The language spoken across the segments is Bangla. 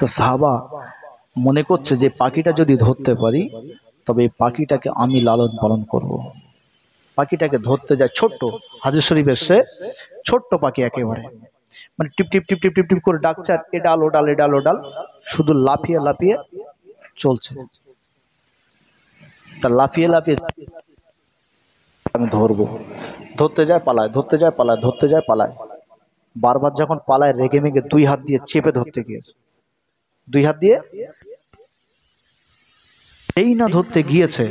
তো সাহাবা মনে করছে যে পাখিটা যদি ধরতে পারি তবে এই পাখিটাকে আমি লালন পালন করব। পাখিটাকে ধরতে যায় ছোট্ট হাজির শরীফের সে ছোট্ট পাখি একেবারে মানে টিপ টিপ টিপ টিপ টিপ টিপ করে ডাকছে আর এ ডাল ও ডাল এ ডাল ও ডাল শুধু লাফিয়ে লাফিয়ে চলছে তা লাফিয়ে লাফিয়ে আমি ধরবো ধরতে যায় পালায় ধরতে যায় পালায় ধরতে যায় পালায় বারবার যখন পালায় রেগে মেগে দুই হাত দিয়ে চেপে ধরতে গিয়েছে দুই হাত দিয়ে এই না ধরতে গিয়েছে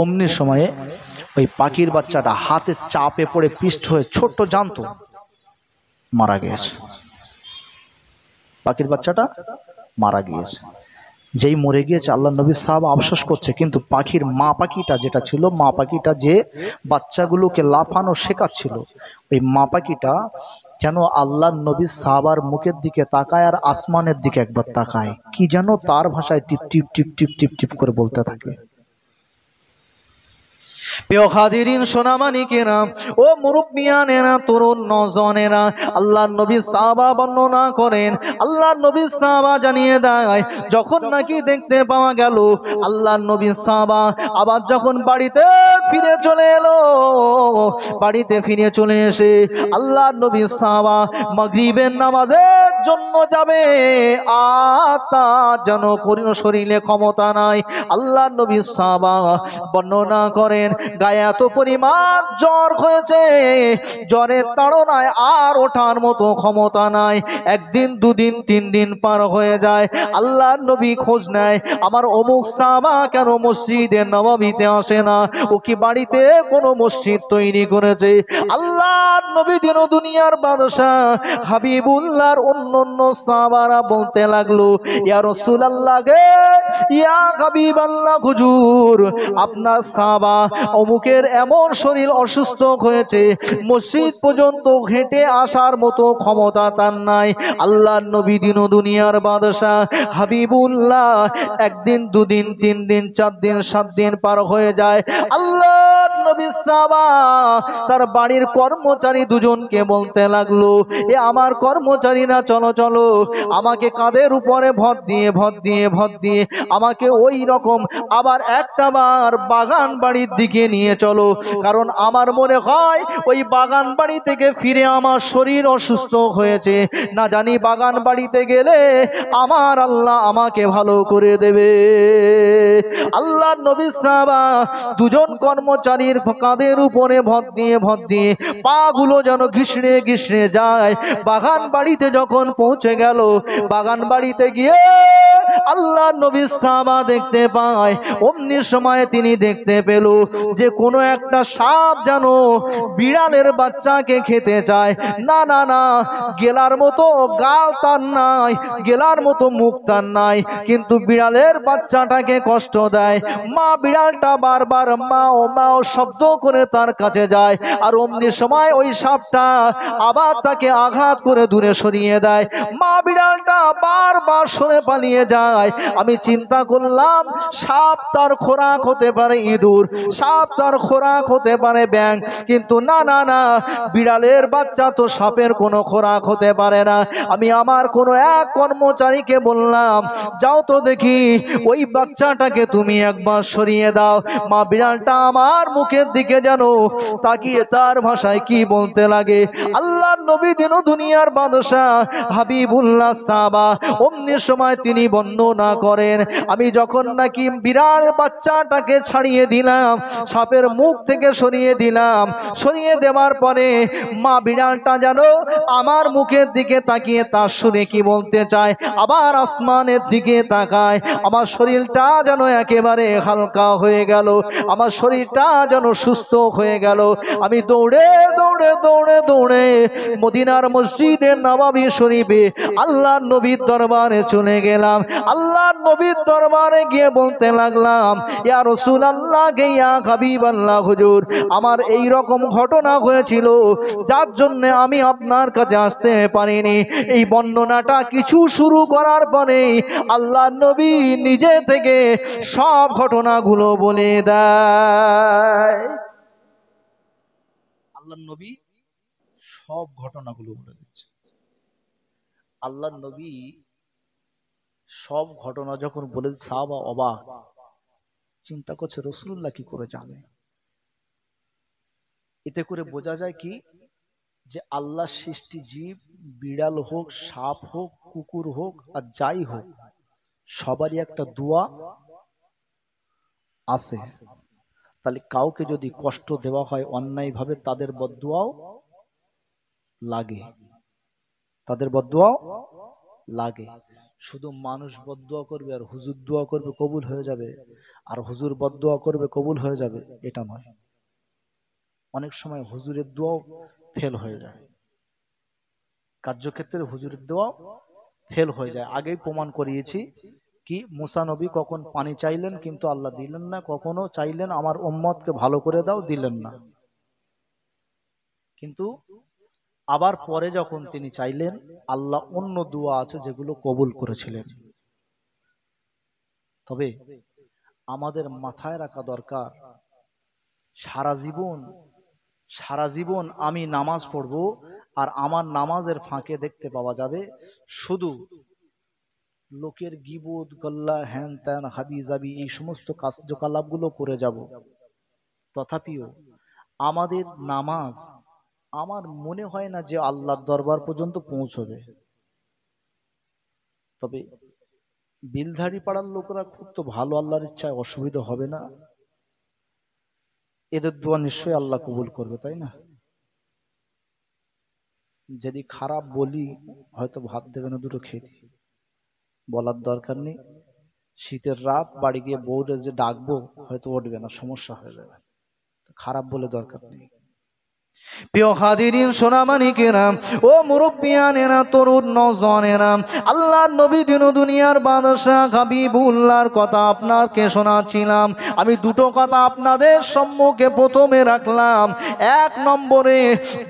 অমনি সময়ে ওই পাখির বাচ্চাটা হাতে চাপে পড়ে পিষ্ট হয়ে ছোট্ট জানত মারা গিয়েছে পাখির বাচ্চাটা মারা গিয়েছে যেই মরে গিয়েছে আল্লাহ নবী সাহাব আফসোস করছে কিন্তু পাখির মা পাখিটা যেটা ছিল মা পাখিটা যে বাচ্চাগুলোকে লাফানো শেখাচ্ছিল ওই মা পাখিটা যেন আল্লাহ নবী সাবার মুখের দিকে তাকায় আর আসমানের দিকে একবার তাকায় কি যেন তার ভাষায় টিপ টিপ টিপ টিপ টিপ টিপ করে বলতে থাকে প্রিয় হাজিরিন সোনামানিকেরা ও মুরব্বিয়ানেরা তরুণ নজনেরা আল্লাহ নবী সাহাবা বর্ণনা করেন আল্লাহ নবী সাহাবা জানিয়ে দেয় যখন নাকি দেখতে পাওয়া গেল আল্লাহ নবী সাহাবা আবার যখন বাড়িতে ফিরে চলে এলো বাড়িতে ফিরে চলে এসে আল্লাহ নবী সাহাবা মগরিবের নামাজের জন্য যাবে আর তা যেন পরিণ শরীরে ক্ষমতা নাই আল্লাহ নবী সাবা বর্ণনা করেন গায়ে এত পরিমাণ জ্বর হয়েছে জ্বরের তাড়নায় আর ওঠার মতো ক্ষমতা নাই একদিন দুদিন তিন দিন পার হয়ে যায় আল্লাহ নবী খোঁজ নেয় আমার অমুক সাবা কেন মসজিদে নবাবিতে আসে না ও কি বাড়িতে কোনো মসজিদ তৈরি করেছে আল্লাহ নবী দিন দুনিয়ার বাদশাহ হাবিবুল্লাহর অন্য অন্য সাবারা বলতে লাগলো ইয়া রাসূলুল্লাহ গে ইয়া হাবিবাল্লাহ হুজুর আপনার সাহাবা অমুকের এমন শরীর অসুস্থ হয়েছে মসজিদ পর্যন্ত হেঁটে আসার মতো ক্ষমতা তার নাই আল্লাহ নবী দিন দুনিয়ার বাদশাহ হাবিবুল্লাহ একদিন দুদিন তিন দিন চার দিন সাত দিন পার হয়ে যায় আল্লাহ তার বাড়ির কর্মচারী দুজনকে বলতে লাগলো এ আমার কর্মচারী না চলো চলো আমাকে কাঁধের উপরে ভর দিয়ে ভর দিয়ে ভর দিয়ে আমাকে ওই রকম আবার একটা বার বাগান বাড়ির দিকে নিয়ে চলো কারণ আমার মনে হয় ওই বাগান বাড়ি থেকে ফিরে আমার শরীর অসুস্থ হয়েছে না জানি বাগান বাড়িতে গেলে আমার আল্লাহ আমাকে ভালো করে দেবে আল্লাহ নবী সাহাবা দুজন কর্মচারীর কাঁধের উপরে ভদ দিয়ে ভদ দিয়ে পা গুলো যেন ঘিসড়ে ঘিসড়ে যায় বাগান বাড়িতে যখন পৌঁছে গেল বাগান বাড়িতে গিয়ে আল্লাহ নবী সাবা দেখতে পায় অমনি সময় তিনি দেখতে পেল যে কোনো একটা সাপ যেন বিড়ালের বাচ্চাকে খেতে চায় না না না গেলার মতো গাল তার নাই গেলার মতো মুখ তার নাই কিন্তু বিড়ালের বাচ্চাটাকে কষ্ট দেয় মা বিড়ালটা বারবার মা ও মা ও শব্দ করে তার কাছে যায় আর অমনি সময় ওই সাপটা আবার তাকে আঘাত করে দূরে সরিয়ে দেয় মা বিড়ালটা বারবার সরে পালিয়ে যায় যায় আমি চিন্তা করলাম সাপ তার খোরাক হতে পারে ইঁদুর সাপ তার খোরাক হতে পারে ব্যাং কিন্তু না না না বিড়ালের বাচ্চা তো সাপের কোনো খোরাক হতে পারে না আমি আমার কোনো এক কর্মচারীকে বললাম যাও তো দেখি ওই বাচ্চাটাকে তুমি একবার সরিয়ে দাও মা বিড়ালটা আমার মুখের দিকে যেন তাকিয়ে তার ভাষায় কি বলতে লাগে আল্লাহ নবী দিন দুনিয়ার বাদশাহ হাবিবুল্লাহ সাবা অমনি সময় তিনি বন্য না করেন আমি যখন নাকি বিড়াল বাচ্চাটাকে ছাড়িয়ে দিলাম সাপের মুখ থেকে সরিয়ে দিলাম সরিয়ে দেওয়ার পরে মা বিড়ালটা যেন আমার মুখের দিকে তাকিয়ে তার শুনে কি বলতে চায় আবার আসমানের দিকে তাকায় আমার শরীরটা যেন একেবারে হালকা হয়ে গেল আমার শরীরটা যেন সুস্থ হয়ে গেল আমি দৌড়ে দৌড়ে দৌড়ে দৌড়ে মদিনার মসজিদের নবাবি শরীফে আল্লাহ নবীর দরবারে চলে গেলাম আল্লাহ নবীর দরবারে গিয়ে বলতে লাগলাম ইয়া রসুল আল্লাহ গেয়া হাবিব আল্লাহ হুজুর আমার এই রকম ঘটনা হয়েছিল যার জন্য আমি আপনার কাছে আসতে পারিনি এই বর্ণনাটা কিছু শুরু করার পরে আল্লাহ নবী নিজে থেকে সব ঘটনাগুলো বলে দেয় আল্লাহ নবী সব ঘটনাগুলো বলে দিচ্ছে আল্লাহ নবী সব ঘটনা যখন বলে সাহাবা অবাক চিন্তা করছে রসুল্লাহ কি করে জানে এতে করে বোঝা যায় কি যে আল্লাহ সৃষ্টি জীব বিড়াল হোক সাপ হোক কুকুর হোক আর যাই হোক সবারই একটা দোয়া আছে তাহলে কাউকে যদি কষ্ট দেওয়া হয় অন্যায়ভাবে তাদের বদুয়াও লাগে তাদের বদুয়াও লাগে শুধু মানুষ বদুয়া করবে আর হুজুর দোয়া করবে কবুল হয়ে যাবে আর হুজুর বদুয়া করবে কবুল হয়ে যাবে এটা নয় অনেক সময় হুজুরের দোয়াও ফেল হয়ে যায় কার্যক্ষেত্রে হুজুরের দোয়াও ফেল হয়ে যায় আগেই প্রমাণ করিয়েছি কি মুসা নবী কখন পানি চাইলেন কিন্তু আল্লাহ দিলেন না কখনো চাইলেন আমার ওম্মদকে ভালো করে দাও দিলেন না কিন্তু আবার পরে যখন তিনি চাইলেন আল্লাহ অন্য দোয়া আছে যেগুলো কবুল করেছিলেন তবে আমাদের মাথায় রাখা দরকার সারা জীবন সারা জীবন আমি নামাজ পড়ব আর আমার নামাজের ফাঁকে দেখতে পাওয়া যাবে শুধু লোকের গিবোধ গল্লা হ্যান ত্যান হাবি জাবি এই সমস্ত কার্যকলাপগুলো করে যাব তথাপিও আমাদের নামাজ আমার মনে হয় না যে আল্লাহর দরবার পর্যন্ত পৌঁছবে তবে বিলধারি পাড়ার লোকরা খুব তো ভালো আল্লাহর ইচ্ছায় অসুবিধা হবে না এদের দোয়া নিশ্চয়ই আল্লাহ কবুল করবে তাই না যদি খারাপ বলি হয়তো ভাত দেবে না দুটো খেতে বলার দরকার নেই শীতের রাত বাড়ি গিয়ে বউরে যে ডাকবো হয়তো উঠবে না সমস্যা হয়ে যাবে খারাপ বলে দরকার নেই প্রিয় হাজিরিন সোনামানিকে ও মুরব্বিয়ানেরা তরুণ নজনেরা আল্লাহ নবী দিন দুনিয়ার বাদশাহ হাবিবুল্লাহর কথা আপনাকে শোনাচ্ছিলাম আমি দুটো কথা আপনাদের সম্মুখে প্রথমে রাখলাম এক নম্বরে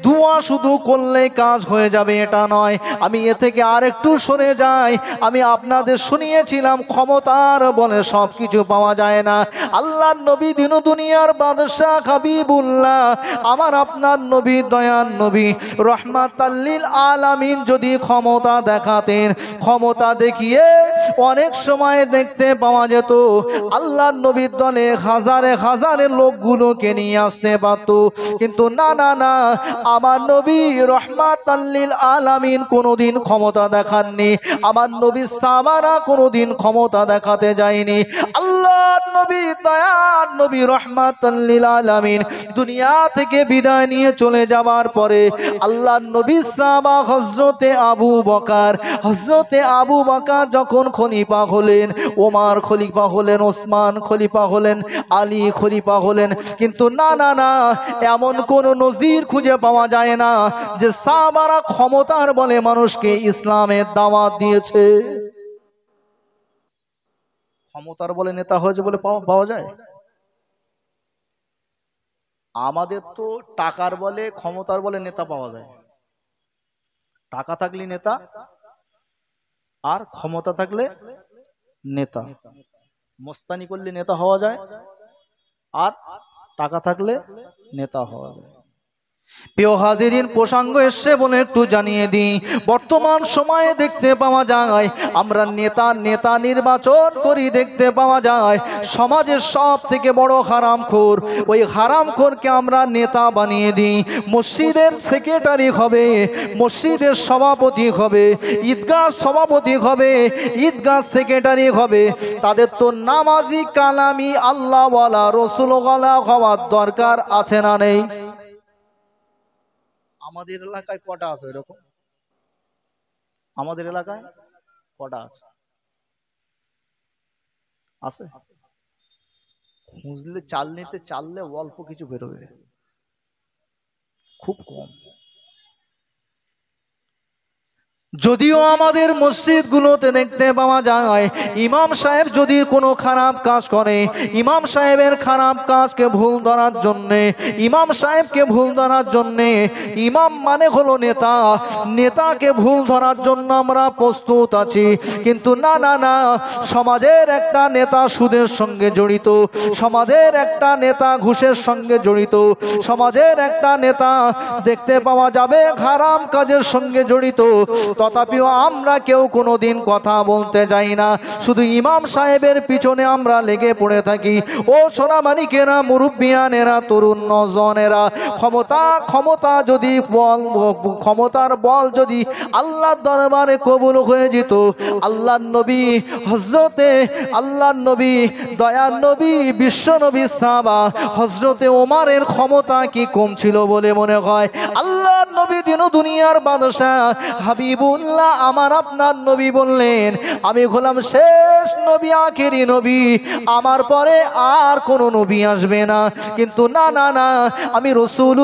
দোয়া শুধু করলে কাজ হয়ে যাবে এটা নয় আমি এ থেকে আর একটু সরে যাই আমি আপনাদের শুনিয়েছিলাম ক্ষমতার বলে সব কিছু পাওয়া যায় না আল্লাহর নবী দিন দুনিয়ার বাদশাহ হাবিবুল্লাহ আমার আপনার দয়ান নবী দয়ান নবী রহমাতাল্লিল আলামিন যদি ক্ষমতা দেখাতেন ক্ষমতা দেখিয়ে অনেক সময় দেখতে পাওয়া যেত আল্লাহ নবীর দলে হাজারে হাজারে লোকগুলোকে নিয়ে আসতে পারত কিন্তু না না না আমার নবী রহমাতাল্লিল আলামিন কোনোদিন ক্ষমতা দেখাননি আমার নবী সামারা কোনোদিন ক্ষমতা দেখাতে যায়নি আল্লাহ নবী দয়ান নবী রহমাতাল্লিল আলামিন দুনিয়া থেকে বিদায় নিয়ে চলে যাওয়ার পরে আল্লাহ নবী সাবা হজরতে আবু বকার হজরতে আবু বকার যখন খলিফা হলেন ওমার খলিফা হলেন ওসমান খলিফা হলেন আলী খলিফা হলেন কিন্তু না না না এমন কোন নজির খুঁজে পাওয়া যায় না যে সাবারা ক্ষমতার বলে মানুষকে ইসলামের দাওয়াত দিয়েছে ক্ষমতার বলে নেতা হয়েছে বলে পাওয়া যায় আমাদের তো টাকার বলে ক্ষমতার বলে নেতা পাওয়া যায় টাকা থাকলে নেতা আর ক্ষমতা থাকলে নেতা মস্তানি করলে নেতা হওয়া যায় আর টাকা থাকলে নেতা হওয়া যায় প্রিয় হাজিরিন প্রসঙ্গ এসে বলে একটু জানিয়ে দিই বর্তমান সময়ে দেখতে পাওয়া যায় আমরা নেতা নেতা নির্বাচন করি দেখতে পাওয়া যায় সমাজের সব থেকে বড় হারামখোর ওই হারামখোরকে আমরা নেতা বানিয়ে দিই মসজিদের সেক্রেটারি হবে মসজিদের সভাপতি হবে ঈদগাহ সভাপতি হবে ঈদগাহ সেক্রেটারি হবে তাদের তো নামাজি কালামি আল্লাহওয়ালা রসুলওয়ালা হওয়ার দরকার আছে না নেই আমাদের এলাকায় কটা আছে এরকম আমাদের এলাকায় কটা আছে আছে খুঁজলে চাল নিতে চাললে অল্প কিছু বেরোবে খুব কম যদিও আমাদের মসজিদগুলোতে দেখতে পাওয়া যায় ইমাম সাহেব যদি কোনো খারাপ কাজ করে ইমাম সাহেবের খারাপ কাজকে ভুল ধরার জন্যে ইমাম সাহেবকে ভুল ধরার জন্যে ইমাম মানে হলো নেতা নেতাকে ভুল ধরার জন্য আমরা প্রস্তুত আছি কিন্তু না না না সমাজের একটা নেতা সুদের সঙ্গে জড়িত সমাজের একটা নেতা ঘুষের সঙ্গে জড়িত সমাজের একটা নেতা দেখতে পাওয়া যাবে খারাপ কাজের সঙ্গে জড়িত তথাপিও আমরা কেউ কোনো দিন কথা বলতে যাই না শুধু ইমাম সাহেবের পিছনে আমরা লেগে পড়ে থাকি ও সোনামানিকেরা মুরব্বিয়ানেরা তরুণ নজনেরা ক্ষমতা ক্ষমতা যদি বল ক্ষমতার বল যদি আল্লাহ দরবারে কবুল হয়ে যেত আল্লাহ নবী হজরতে আল্লাহ নবী দয়ার নবী বিশ্বনবী সাবা হজরতে ওমারের ক্ষমতা কি কম ছিল বলে মনে হয় আল্লাহ নবী দিন দুনিয়ার বাদশাহ হাবিবু উল্লাহ আমার আপনার নবী বললেন আমি হলাম শেষ নবী আখেরি নবী আমার পরে আর কোনো নবী আসবে না কিন্তু না না না আমি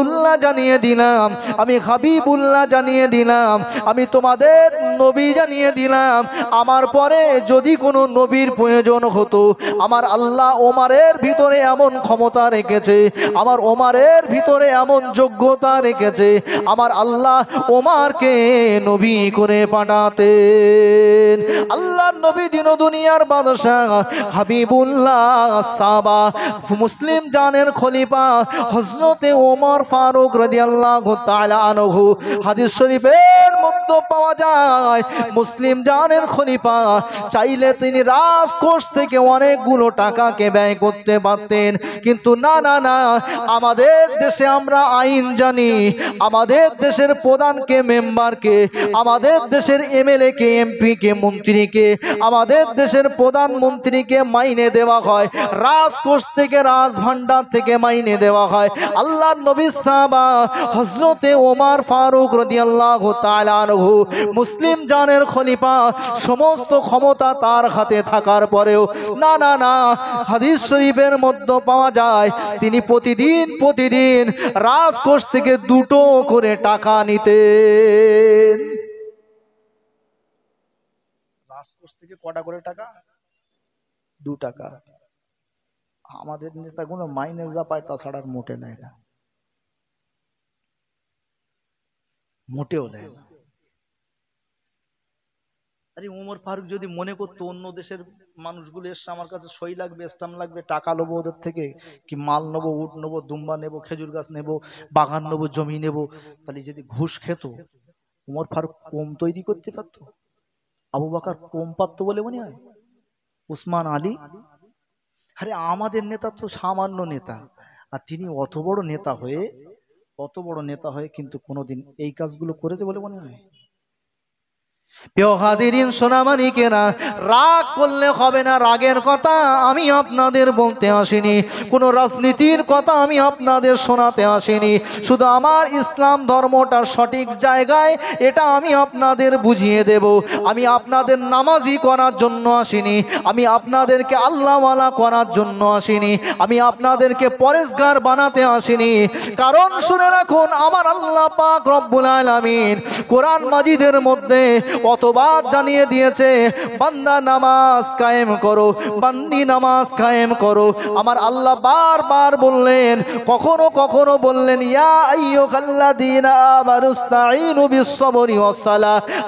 উল্লাহ জানিয়ে দিলাম আমি হাবিবুল্লাহ জানিয়ে দিলাম আমি তোমাদের নবী জানিয়ে দিলাম আমার পরে যদি কোনো নবীর প্রয়োজন হতো আমার আল্লাহ ওমারের ভিতরে এমন ক্ষমতা রেখেছে আমার ওমারের ভিতরে এমন যোগ্যতা রেখেছে আমার আল্লাহ ওমারকে নবী করে পাঠাতেন আল্লাহ নবী দিন দুনিয়ার বাদশাহ হাবিবুল্লাহ সাবা মুসলিম জানের খলিফা হজরতে ওমর ফারুক রদি আল্লাহ আনহু হাদিস শরীফের মধ্যে পাওয়া যায় মুসলিম জানের খলিফা চাইলে তিনি রাজকোষ থেকে অনেকগুলো টাকাকে ব্যয় করতে পারতেন কিন্তু না না না আমাদের দেশে আমরা আইন জানি আমাদের দেশের প্রধানকে মেম্বারকে আমাদের আমাদের দেশের এমএলএ কে এমপি কে মন্ত্রীকে আমাদের দেশের প্রধানমন্ত্রীকে মাইনে দেওয়া হয় রাজকোষ থেকে রাজভাণ্ডার থেকে মাইনে দেওয়া হয় আল্লাহ নবী সাহাবা হজরতে ওমার ফারুক রদিয়াল্লাহু আনহু মুসলিম জানের খলিফা সমস্ত ক্ষমতা তার হাতে থাকার পরেও না না না হাদিস শরীফের মধ্যে পাওয়া যায় তিনি প্রতিদিন প্রতিদিন রাজকোষ থেকে দুটো করে টাকা নিতেন কটা করে টাকা দু টাকা আমাদের নেতাগুলো মাইনে যা পায় তাছাড়া আর মোটে নেয় না মোটেও নেয় না আরে উমর ফারুক যদি মনে করতো অন্য দেশের মানুষগুলো এসছে আমার কাছে সই লাগবে স্টাম লাগবে টাকা নেবো ওদের থেকে কি মাল নেবো উট নেবো দুম্বা নেবো খেজুর গাছ নেবো বাগান নেবো জমি নেবো তাহলে যদি ঘুষ খেত উমর ফারুক কম তৈরি করতে পারতো আবু বাকার কোমপ্রাপ্ত বলে মনে হয় উসমান আলী আরে আমাদের নেতা তো সামান্য নেতা আর তিনি অত বড় নেতা হয়ে অত বড় নেতা হয়ে কিন্তু কোনোদিন এই কাজগুলো করেছে বলে মনে হয় কেনা রাগ করলে হবে না রাগের কথা আমি আপনাদের বলতে আসিনি কোনো রাজনীতির কথা আমি আপনাদের শোনাতে আসিনি শুধু আমার ইসলাম ধর্মটা সঠিক জায়গায় এটা আমি আপনাদের বুঝিয়ে দেব আমি আপনাদের নামাজি করার জন্য আসিনি আমি আপনাদেরকে আল্লাহওয়ালা করার জন্য আসিনি আমি আপনাদেরকে পরেশগার বানাতে আসিনি কারণ শুনে রাখুন আমার আল্লাহ পাক রব্বুল আলামিন কোরআন মাজিদের মধ্যে কতবার জানিয়ে দিয়েছে বান্দা নামাজ কায়েম করো বান্দি নামাজ কায়েম করো আমার আল্লাহ বারবার বললেন কখনো কখনো বললেন ইয়া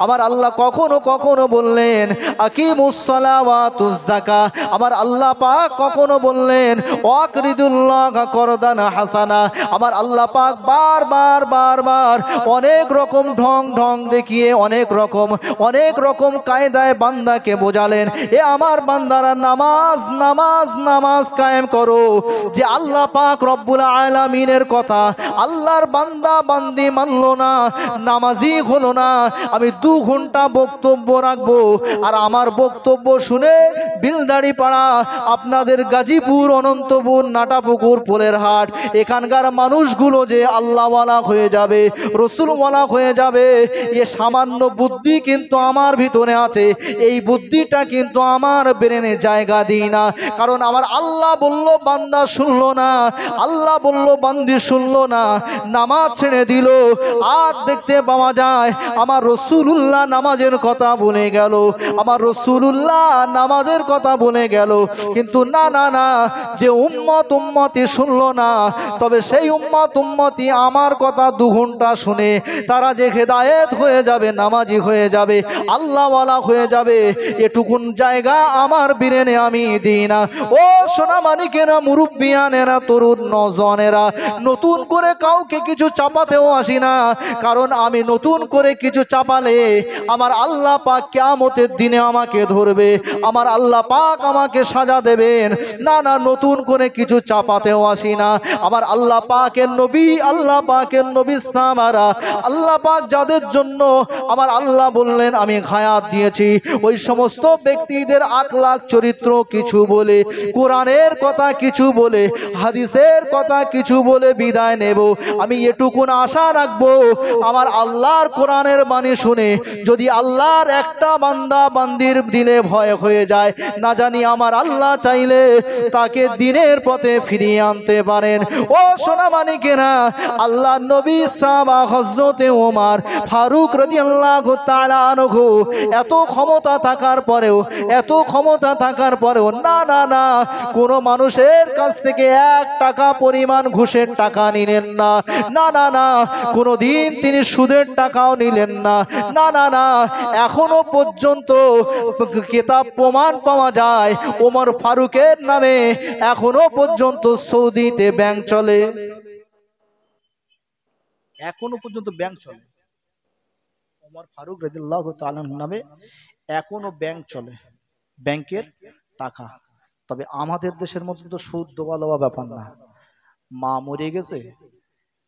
আমার আল্লাহ কখনো কখনো বললেন আমার আল্লাহ পাক কখনো বললেন হাসানা আমার আল্লাহ পাক বারবার বারবার অনেক রকম ঢং ঢং দেখিয়ে অনেক রকম অনেক রকম কায়দায় বান্দাকে বোঝালেন এ আমার বান্দারা নামাজ নামাজ নামাজ কায়েম করো যে আল্লাহ পাক রব্বুল আলামিনের কথা আল্লাহর বান্দা বান্দি মানল না নামাজই হলো না আমি দু ঘন্টা বক্তব্য রাখবো আর আমার বক্তব্য শুনে বিলদাড়ি পাড়া আপনাদের গাজীপুর অনন্তপুর নাটাপুকুর পোলের হাট এখানকার মানুষগুলো যে আল্লাহওয়ালা হয়ে যাবে রসুলওয়ালা হয়ে যাবে এ সামান্য বুদ্ধি কিন্তু আমার ভিতরে আছে এই বুদ্ধিটা কিন্তু আমার ব্রেনে জায়গা দিই না কারণ আমার আল্লাহ বলল বান্দা শুনল না আল্লাহ বলল বান্দি শুনল না নামাজ ছেড়ে দিল আর দেখতে পাওয়া যায় আমার রসুলুল্লাহ নামাজের কথা বলে গেল আমার রসুলুল্লাহ নামাজের কথা বলে গেল কিন্তু না না না যে উম্মত উম্মতি শুনল না তবে সেই উম্মত উম্মতি আমার কথা দু ঘন্টা শুনে তারা যে হেদায়েত হয়ে যাবে নামাজি হয়ে যাবে যাবে আল্লাহওয়ালা হয়ে যাবে এটুকুন জায়গা আমার বিরেনে আমি দিই না ও সোনা মানিকেরা মুরব্বিয়ানেরা তরুণ নজনেরা নতুন করে কাউকে কিছু চাপাতেও আসি না কারণ আমি নতুন করে কিছু চাপালে আমার আল্লাহ পাক কেমতের দিনে আমাকে ধরবে আমার আল্লাহ পাক আমাকে সাজা দেবেন না না নতুন করে কিছু চাপাতেও আসি না আমার আল্লাহ পাকের নবী আল্লাহ পাকের নবী সামারা আল্লাহ পাক যাদের জন্য আমার আল্লাহ বলে বললেন আমি খায়াত দিয়েছি ওই সমস্ত ব্যক্তিদের আকলাক চরিত্র কিছু বলে কোরআনের কথা কিছু বলে হাদিসের কথা কিছু বলে বিদায় নেব আমি এটুকুন আশা রাখবো আমার আল্লাহর কোরআনের বাণী শুনে যদি আল্লাহর একটা বান্দা বান্দির দিনে ভয় হয়ে যায় না জানি আমার আল্লাহ চাইলে তাকে দিনের পথে ফিরিয়ে আনতে পারেন ও সোনা মানি কেনা আল্লাহ নবী সাবা হজরতে ওমার ফারুক রদি আল্লাহ তালা আনহু এত ক্ষমতা থাকার পরেও এত ক্ষমতা থাকার পরেও না না না কোনো মানুষের কাছ থেকে এক টাকা পরিমাণ ঘুষের টাকা নিলেন না না না না কোনো দিন তিনি সুদের টাকাও নিলেন না না না না এখনো পর্যন্ত কেতাব প্রমাণ পাওয়া যায় ওমর ফারুকের নামে এখনো পর্যন্ত সৌদিতে ব্যাংক চলে এখনো পর্যন্ত ব্যাংক চলে ওমর ফারুক রাজিল্লাহ তালন নামে এখনও ব্যাংক চলে ব্যাংকের টাকা তবে আমাদের দেশের মতো তো সুদ দেওয়া ব্যাপার না মা মরে গেছে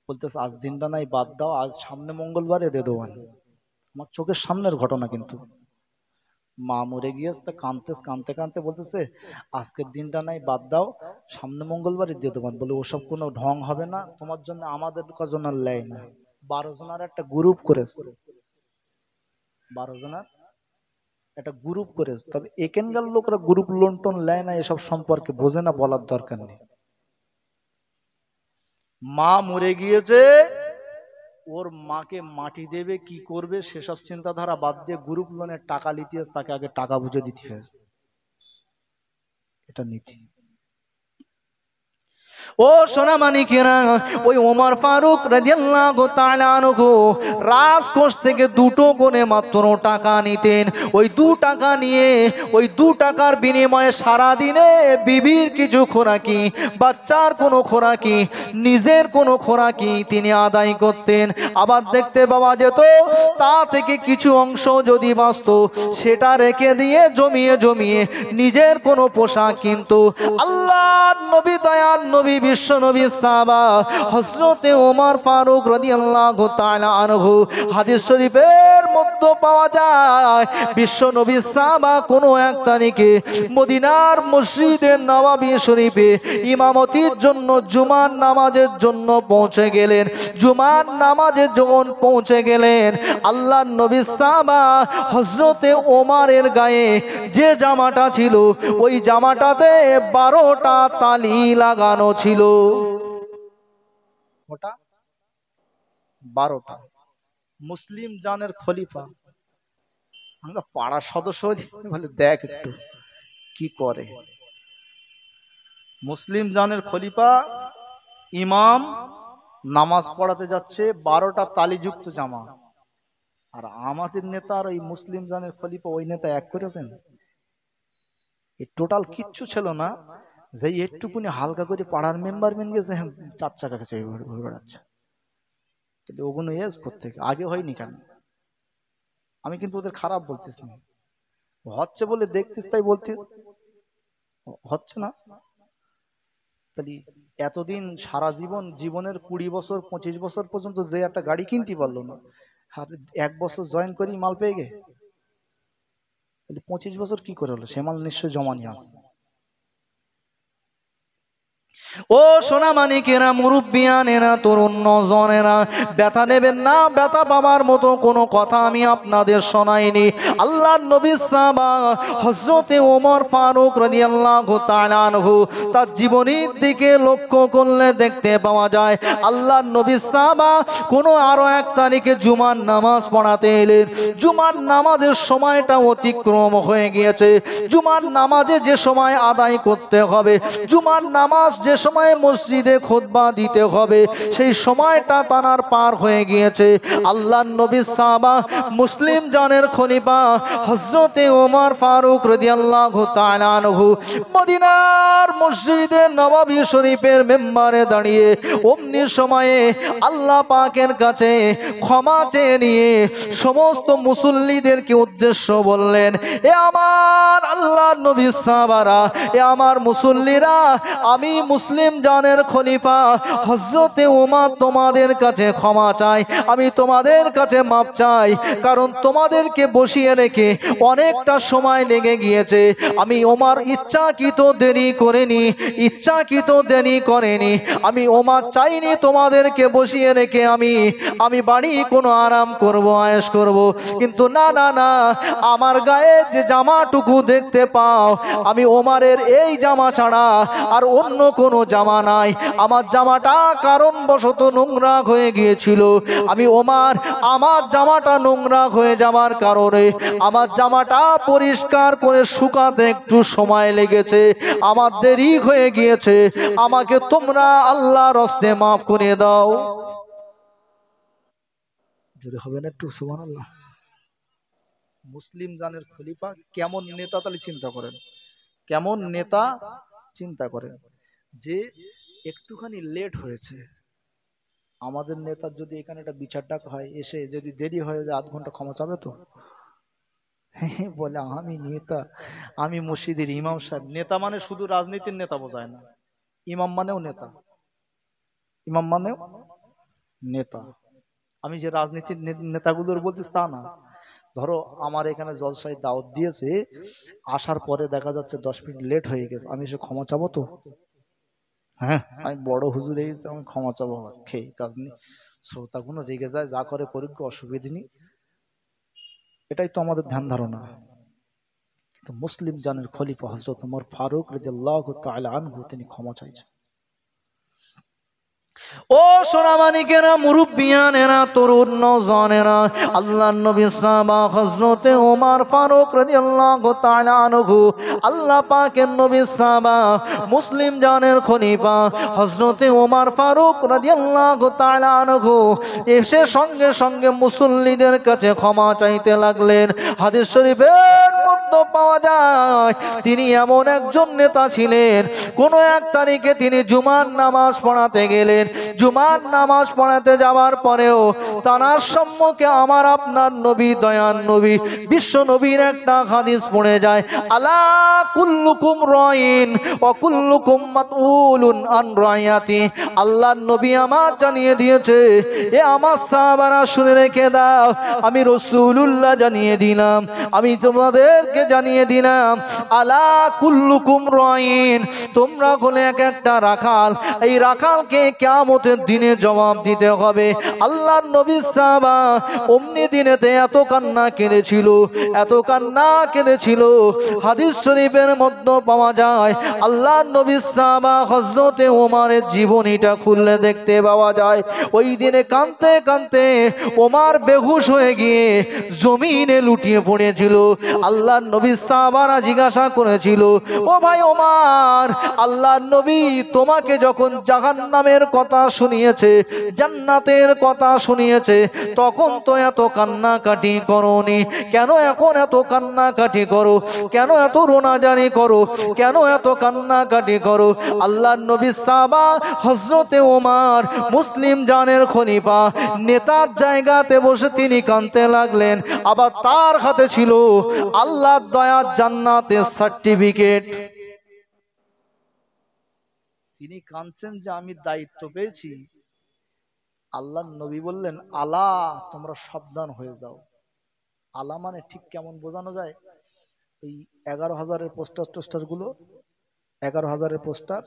বলতেছে আজ দিনটা নাই বাদ দাও আজ সামনে মঙ্গলবারে দে দেওয়ান আমার চোখের সামনের ঘটনা কিন্তু মা মরে গিয়েছে কাঁদতে কাঁদতে কাঁদতে বলতেছে আজকের দিনটা নাই বাদ দাও সামনে মঙ্গলবারই দিয়ে দেবান বলে ওসব কোনো ঢং হবে না তোমার জন্য আমাদের জন্য লেয় না বারো জনের একটা গ্রুপ করেছে বারো জনার একটা গ্রুপ করে তবে একেনগাল লোকরা গ্রুপ লোন টোন নেয় না এসব সম্পর্কে বোঝে না বলার দরকার নেই মা মরে গিয়েছে ওর মাকে মাটি দেবে কি করবে সেসব চিন্তাধারা বাদ দিয়ে গ্রুপ লোনের টাকা নিতে তাকে আগে টাকা বুঝে দিতে হয়েছে এটা নীতি ও সোনামানিকেরা ওই ওমর ফারুক রাজকোষ থেকে দুটো কোণে মাত্র টাকা নিতেন ওই দু টাকা নিয়ে ওই দু টাকার বিনিময়ে সারা দিনে বিবির কিছু খোরাকি বাচ্চার কোনো খোরাকি নিজের কোনো খোরাকি তিনি আদায় করতেন আবার দেখতে পাওয়া যেত তা থেকে কিছু অংশ যদি বাঁচত সেটা রেখে দিয়ে জমিয়ে জমিয়ে নিজের কোনো পোশাক কিন্তু আল্লাহ নবী দয়াল নবী নবী বিশ্ব নবী সাবা হজরতে ওমর ফারুক রাদিয়াল্লাহু তাআলা আনহু হাদিস শরীফের মধ্য পাওয়া যায় বিশ্ব নবী সাবা কোনো এক তারিখে মদিনার মসজিদে নবাবি শরীফে ইমামতির জন্য জুমার নামাজের জন্য পৌঁছে গেলেন জুমার নামাজে যখন পৌঁছে গেলেন আল্লাহ নবী সাবা হজরতে ওমারের গায়ে যে জামাটা ছিল ওই জামাটাতে বারোটা তালি লাগানো ছিল ছিল ওটা বারোটা মুসলিম জানের খলিফা আমরা পাড়ার সদস্য বলে দেখ একটু কি করে মুসলিম জানের খলিফা ইমাম নামাজ পড়াতে যাচ্ছে বারোটা তালিযুক্ত জামা আর আমাদের নেতা আর ওই মুসলিম জানের খলিফা ওই নেতা এক করেছেন টোটাল কিচ্ছু ছিল না যে একটুকুনি হালকা করে পাড়ার মেম্বার মেন গেছে হ্যাঁ চার চাকা কাছে ঘুরে বেড়াচ্ছে কিন্তু ওগুলো এস থেকে আগে হয়নি কেন আমি কিন্তু ওদের খারাপ বলতেছ না হচ্ছে বলে দেখতিস তাই বলতিস হচ্ছে না তাহলে এতদিন সারা জীবন জীবনের কুড়ি বছর পঁচিশ বছর পর্যন্ত যে একটা গাড়ি কিনতে পারলো না আর এক বছর জয়েন করি মাল পেয়ে গে পঁচিশ বছর কি করে হলো সে মাল নিশ্চয় জমা নিয়ে আসছে ও সোনা মানিকেরা মুরব্বিয়ানেরা তরুণ নজনেরা ব্যথা নেবেন না ব্যথা পাবার মতো কোনো কথা আমি আপনাদের শোনাইনি আল্লাহ নবী সাবা হজরতে ওমর ফারুক রদি আল্লাহ তালানহু তার জীবনীর দিকে লক্ষ্য করলে দেখতে পাওয়া যায় আল্লাহ নবী সাবা কোনো আরও এক তারিখে জুমার নামাজ পড়াতে এলেন জুমার নামাজের সময়টা অতিক্রম হয়ে গিয়েছে জুমার নামাজে যে সময় আদায় করতে হবে জুমার নামাজ যে যে সময় মসজিদে খোদবা দিতে হবে সেই সময়টা তানার পার হয়ে গিয়েছে আল্লাহ নবী সাবা মুসলিম জানের খনিপা হজরতে ওমর ফারুক রদিয়াল্লাহ মদিনার মসজিদে নবাবী শরীফের মেম্বারে দাঁড়িয়ে অমনি সময়ে আল্লাহ পাকের কাছে ক্ষমা চেয়ে নিয়ে সমস্ত মুসল্লিদেরকে উদ্দেশ্য বললেন এ আমার আল্লাহ নবী সাবারা এ আমার মুসল্লিরা আমি মুসলিম জানের খলিফা হজরতে উমা তোমাদের কাছে ক্ষমা চাই আমি তোমাদের কাছে মাপ চাই কারণ তোমাদেরকে বসিয়ে রেখে অনেকটা সময় লেগে গিয়েছে আমি ওমার ইচ্ছাকৃত দেরি করেনি ইচ্ছাকৃত দেরি করেনি আমি ওমা চাইনি তোমাদেরকে বসিয়ে রেখে আমি আমি বাড়ি কোনো আরাম করব আয়েস করব কিন্তু না না না আমার গায়ে যে জামাটুকু দেখতে পাও আমি ওমারের এই জামা ছাড়া আর অন্য কোনো জামা নাই আমার জামাটা কারণবশত নোংরা হয়ে গিয়েছিল আমি ওমার আমার জামাটা নোংরা হয়ে যাওয়ার কারণে আমার জামাটা পরিষ্কার করে শুকাতে একটু সময় লেগেছে আমার দেরি হয়ে গিয়েছে আমাকে তোমরা আল্লাহ রস্তে মাফ করে দাও যদি হবে না একটু সুমান আল্লাহ মুসলিম জানের খলিফা কেমন নেতা তাহলে চিন্তা করেন কেমন নেতা চিন্তা করেন যে একটুখানি লেট হয়েছে আমাদের নেতার যদি এখানে একটা বিচার ডাক হয় এসে যদি দেরি হয়ে যায় আধ ঘন্টা ক্ষমা চাবে তো বলে আমি নেতা আমি মসজিদের ইমাম সাহেব নেতা মানে শুধু রাজনীতির নেতা বোঝায় না ইমাম মানেও নেতা ইমাম মানেও নেতা আমি যে রাজনীতির নেতাগুলোর বলছি তা না ধরো আমার এখানে জলসাই দাওয়াত দিয়েছে আসার পরে দেখা যাচ্ছে দশ মিনিট লেট হয়ে গেছে আমি এসে ক্ষমা চাবো তো হ্যাঁ, হ্যাঁ আমি বড় হুজুর হয়ে গেছি আমি ক্ষমা চাবো খেয়ে কাজ নেই শ্রোতাগুলো রেগে যায় যা করে করুক অসুবিধে নেই এটাই তো আমাদের ধ্যান ধারণা কিন্তু মুসলিম জানের খলিফা হজরত উমর ফারুক রাজিয়াল্লাহু তাআলা আনহু তিনি ক্ষমা চাইছেন ও সোনামানিকেরা মুরুব্বিয়ানেরা তরুণ নজনেরা আল্লাহ নবী হজরতে ওমার ফারুক রাদিয়াল্লাহু আল্লাহ আনহু আল্লাহ পাকের নবী সাহাবা মুসলিম জানের খনিপা হজরতে ওমার ফারুক রাদিয়াল্লাহু আল্লাহ আনহু এসে সঙ্গে সঙ্গে মুসল্লিদের কাছে ক্ষমা চাইতে লাগলেন হাদিস শরীফের মধ্যে পাওয়া যায় তিনি এমন একজন নেতা ছিলেন কোনো এক তারিখে তিনি জুমার নামাজ পড়াতে গেলেন জুমার নামাজ পড়াতে যাওয়ার পরেও তানার সম্মুখে আমার আপনার নবী দয়ান নবী বিশ্ব নবীর একটা হাদিস পড়ে যায় আলা কুল্লুকুম রয়িন অকুল্লুকুম মাতউলুন আন রয়াতি আল্লাহর নবী আমার জানিয়ে দিয়েছে এ আমার সাহাবারা শুনে রেখে দাও আমি রসুলুল্লাহ জানিয়ে দিলাম আমি তোমাদেরকে জানিয়ে দিলাম আলা কুল্লুকুম রয়িন তোমরা হলে এক একটা রাখাল এই রাখালকে কে কেয়ামতের দিনে জবাব দিতে হবে আল্লাহ নবী সাহাবা অমনি দিনেতে এত কান্না কেঁদেছিল এত কান্না কেঁদেছিল হাদিস শরীফের মধ্যে পাওয়া যায় আল্লাহ নবী সাহাবা হজরতে ওমারের জীবনীটা খুললে দেখতে পাওয়া যায় ওই দিনে কাঁদতে কাঁদতে ওমার বেহুশ হয়ে গিয়ে জমিনে লুটিয়ে পড়েছিল আল্লাহ নবী সাহাবারা জিজ্ঞাসা করেছিল ও ভাই ওমার আল্লাহ নবী তোমাকে যখন জাহান নামের কথা কথা শুনিয়েছে জান্নাতের কথা শুনিয়েছে তখন তো এত কান্নাকাটি করনি কেন এখন এত কান্নাকাটি করো কেন এত রোনাজানি করো কেন এত কান্নাকাটি করো আল্লাহ নবী সাবা হজরতে ওমার মুসলিম জানের খনিফা নেতার জায়গাতে বসে তিনি কানতে লাগলেন আবার তার হাতে ছিল আল্লাহ দয়া জান্নাতের সার্টিফিকেট তিনি কাঁদছেন যে আমি দায়িত্ব পেয়েছি আল্লাহ নবী বললেন আলা তোমরা সাবধান হয়ে যাও আলা মানে ঠিক কেমন বোঝানো যায় ওই এগারো হাজারের পোস্টার টোস্টার গুলো এগারো হাজারের পোস্টার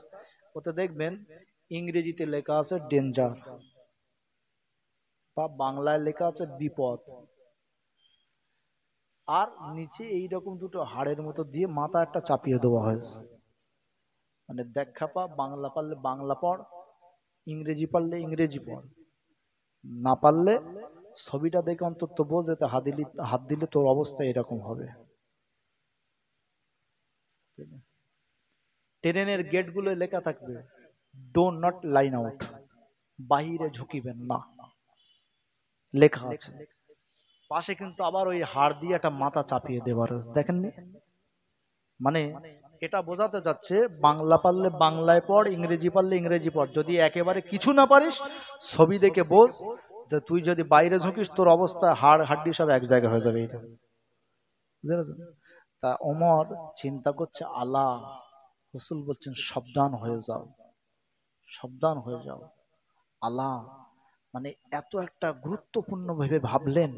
ওতে দেখবেন ইংরেজিতে লেখা আছে ডেঞ্জার বা বাংলায় লেখা আছে বিপদ আর নিচে এইরকম দুটো হাড়ের মতো দিয়ে মাথা একটা চাপিয়ে দেওয়া হয়েছে মানে দেখা পা বাংলা পারলে বাংলা পড় ইংরেজি পারলে ইংরেজি পড় না পারলে ছবিটা দেখে অন্তত বোঝে তো হাত দিলি হাত দিলে তোর অবস্থা এরকম হবে ট্রেনের গেটগুলো লেখা থাকবে ডো নট লাইন আউট বাহিরে ঝুঁকিবেন না লেখা আছে পাশে কিন্তু আবার ওই হাড় দিয়ে একটা মাথা চাপিয়ে দেবার দেখেননি মানে এটা বোঝাতে যাচ্ছে বাংলা পারলে বাংলায় পড় ইংরেজি পারলে ইংরেজি পড় যদি একেবারে কিছু না পারিস ছবি দেখে বোঝ যে তুই যদি বাইরে ঝুঁকিস তোর অবস্থা হাড় হাড্ডি সব এক জায়গায় হয়ে যাবে এটা তা অমর চিন্তা করছে আলা রসুল বলছেন সাবধান হয়ে যাও সাবধান হয়ে যাও আলা মানে এত একটা গুরুত্বপূর্ণ ভেবে ভাবলেন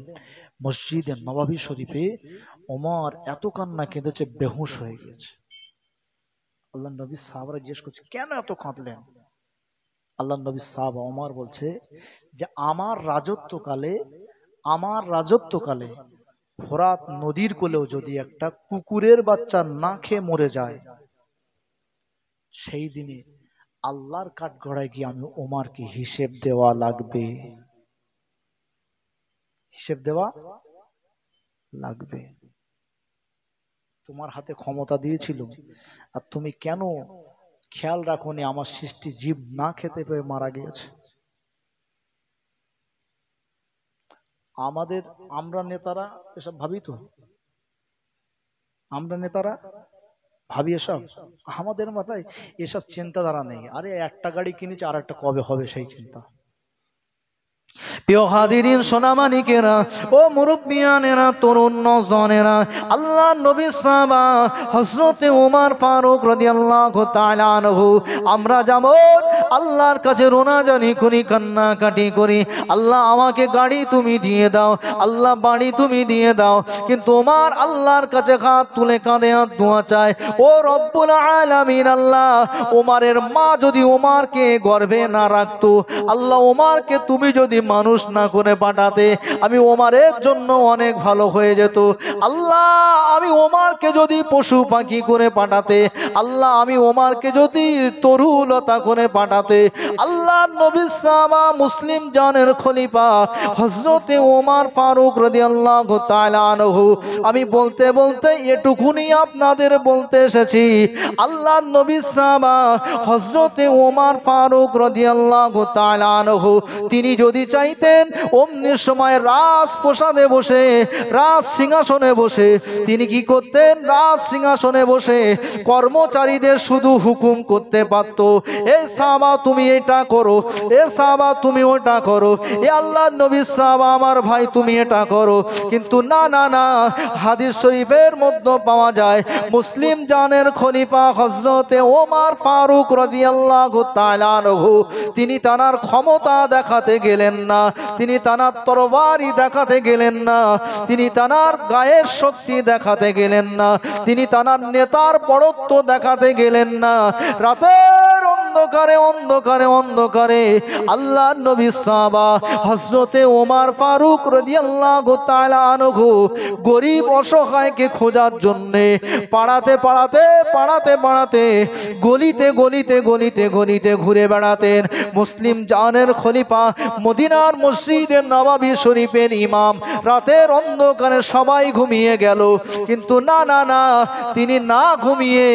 মসজিদে নবাবী শরীফে ওমর এত কান্না কেঁদেছে বেহুশ হয়ে গেছে আল্লাহ নবী সাহাবরা জিজ্ঞেস করছে কেন এত কাঁদলেন আল্লাহ নবী সাহাব অমর বলছে যে আমার রাজত্বকালে আমার রাজত্বকালে ফোরাত নদীর কোলেও যদি একটা কুকুরের বাচ্চা না খেয়ে মরে যায় সেই দিনে আল্লাহর কাঠগড়ায় গিয়ে আমি ওমারকে হিসেব দেওয়া লাগবে হিসেব দেওয়া লাগবে তোমার হাতে ক্ষমতা দিয়েছিল আর তুমি কেন খেয়াল রাখোনি আমার সৃষ্টি জীব না খেতে পেয়ে মারা গিয়েছে আমাদের আমরা নেতারা এসব ভাবি তো আমরা নেতারা ভাবি এসব আমাদের মাথায় এসব চিন্তাধারা নেই আরে একটা গাড়ি কিনেছে আর একটা কবে হবে সেই চিন্তা প্রিয় হাদিরিন সোনামানিকেরা ও মুরব্বিয়ানেরা তরুণ নজনেরা আল্লাহ নবী সাবা হজরতে উমার ফারুক রদি আল্লাহ তালানহু আমরা যেমন আল্লাহর কাছে রোনা জানি করি কান্না কাটি করি আল্লাহ আমাকে গাড়ি তুমি দিয়ে দাও আল্লাহ বাড়ি তুমি দিয়ে দাও কিন্তু তোমার আল্লাহর কাছে হাত তুলে কাঁদে আর ধোঁয়া চায় ও রব্বুল আলামিন আল্লাহ ওমারের মা যদি ওমারকে গর্ভে না রাখতো আল্লাহ ওমারকে তুমি যদি মানুষ মানুষ না করে পাঠাতে আমি ওমারের জন্য অনেক ভালো হয়ে যেত আল্লাহ আমি ওমারকে যদি পশু পাখি করে পাঠাতে আল্লাহ আমি ওমারকে যদি তরুলতা করে পাঠাতে আল্লাহ নবিসামা মুসলিম জানের খলিফা হজরতে ওমার ফারুক রদি আল্লাহ তাইলানহু আমি বলতে বলতে এটুকুনি আপনাদের বলতে এসেছি আল্লাহ নবিসামা হজরতে ওমার ফারুক রদি আল্লাহ তাইলানহু তিনি যদি চাই দিতেন অমনি সময় রাজ প্রসাদে বসে রাজ সিংহাসনে বসে তিনি কি করতেন রাজ সিংহাসনে বসে কর্মচারীদের শুধু হুকুম করতে পারত এ সাবা তুমি এটা করো এ সাবা তুমি ওটা করো এ আল্লাহ নবী সাবা আমার ভাই তুমি এটা করো কিন্তু না না না হাদিস শরীফের মধ্যে পাওয়া যায় মুসলিম জানের খলিফা হজরতে ওমার ফারুক আল্লাহ তিনি তানার ক্ষমতা দেখাতে গেলেন না তিনি তানার তরবারি দেখাতে গেলেন না তিনি তানার গায়ের শক্তি দেখাতে গেলেন না তিনি তানার নেতার পরত্ব দেখাতে গেলেন না রাতের অন্ধকারে অন্ধকারে অন্ধকারে আল্লাহ নবী সাবা হজরতে ওমার ফারুক রদি আল্লাহ গোতালানঘু গরিব অসহায়কে খোঁজার জন্যে পাড়াতে পাড়াতে পাড়াতে পাড়াতে গলিতে গলিতে গলিতে গলিতে ঘুরে বেড়াতেন মুসলিম জানের খলিফা মদিনার মসজিদের নবাবী শরীফের ইমাম রাতের অন্ধকারে সবাই ঘুমিয়ে গেল কিন্তু না না না তিনি না ঘুমিয়ে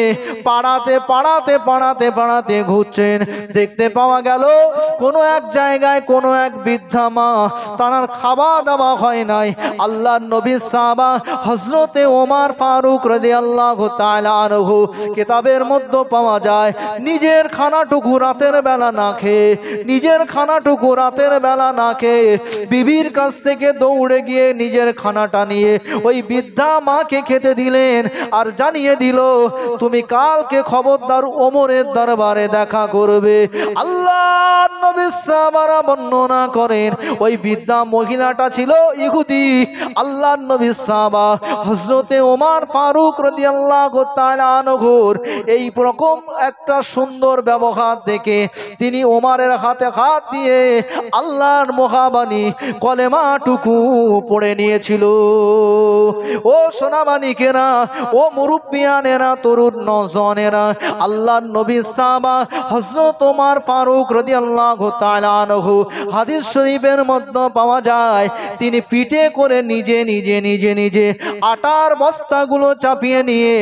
পাড়াতে পাড়াতে পাড়াতে পাড়াতে ঘুর করছেন দেখতে পাওয়া গেল কোনো এক জায়গায় কোনো এক বৃদ্ধা মা তার খাওয়া দাওয়া হয় নাই আল্লাহ নবী সাবা হজরতে ওমার ফারুক রদি আল্লাহ তালহু কেতাবের মধ্যে পাওয়া যায় নিজের খানাটুকু রাতের বেলা না খেয়ে নিজের খানাটুকু রাতের বেলা না খেয়ে বিবির কাছ থেকে দৌড়ে গিয়ে নিজের খানাটা নিয়ে ওই বৃদ্ধা মাকে খেতে দিলেন আর জানিয়ে দিল তুমি কালকে খবরদার ওমরের দরবারে দেখা দেখা করবে আল্লাহ নবিসামারা বর্ণনা করেন ওই বিদ্যা মহিলাটা ছিল ইহুদি আল্লাহ নবিসামা হজরতে ওমার ফারুক রদি আল্লাহ গোতালানঘুর এই রকম একটা সুন্দর ব্যবহার দেখে তিনি ওমারের হাতে হাত দিয়ে আল্লাহর মহাবাণী কলেমাটুকু পড়ে নিয়েছিল ও কেনা ও মুরুব্বিয়ানেরা তরুণ নজনেরা আল্লাহ নবী সাবা হজরত ওমর ফারুক রদি আল্লাহ আনহু হাদিস শরীফের মধ্যে পাওয়া যায় তিনি পিঠে করে নিজে নিজে নিজে নিজে আটার বস্তাগুলো চাপিয়ে নিয়ে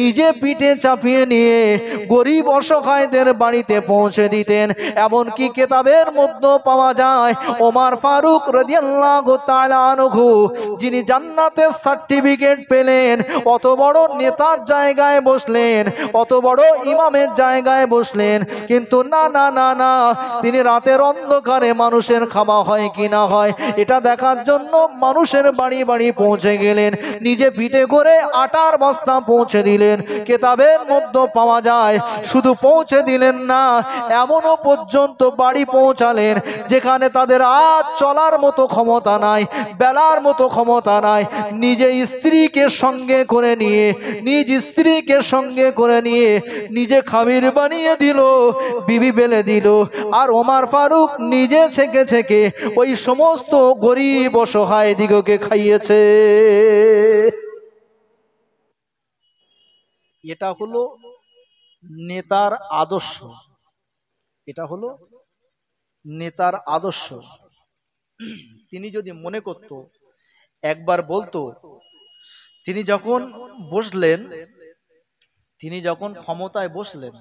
নিজে পিঠে চাপিয়ে নিয়ে গরিব অসহায়দের বাড়িতে পৌঁছে দিতেন এমনকি কেতাবের মধ্যে পাওয়া যায় ওমার ফারুক তাআলা আনহু যিনি জান্নাতের সার্টিফিকেট পেলেন অত বড় নেতার জায়গায় বসলেন অত বড় ইমামের জায়গায় বসলেন কিন্তু না না না না তিনি রাতের অন্ধকারে মানুষের খাওয়া হয় কি না হয় এটা দেখার জন্য মানুষের বাড়ি বাড়ি পৌঁছে গেলেন নিজে পিঠে করে আটার বস্তা পৌঁছে দিলেন কেতাবের মধ্যে পাওয়া যায় শুধু পৌঁছে দিলেন না এমনও পর্যন্ত বাড়ি পৌঁছালেন যেখানে তাদের আজ চলার মতো ক্ষমতা নাই বেলার মতো ক্ষমতা নাই নিজে স্ত্রীকে সঙ্গে করে নিয়ে নিজ স্ত্রীকে সঙ্গে করে নিয়ে নিজে খামির বানিয়ে দিল বিবি বেলে দিল আর ওমার ফারুক নিজে থেকে থেকে ওই সমস্ত গরিব অসহায় দিগকে খাইয়েছে এটা হলো নেতার আদর্শ এটা হলো নেতার আদর্শ তিনি যদি মনে করত একবার বলতো তিনি যখন বসলেন তিনি যখন ক্ষমতায় বসলেন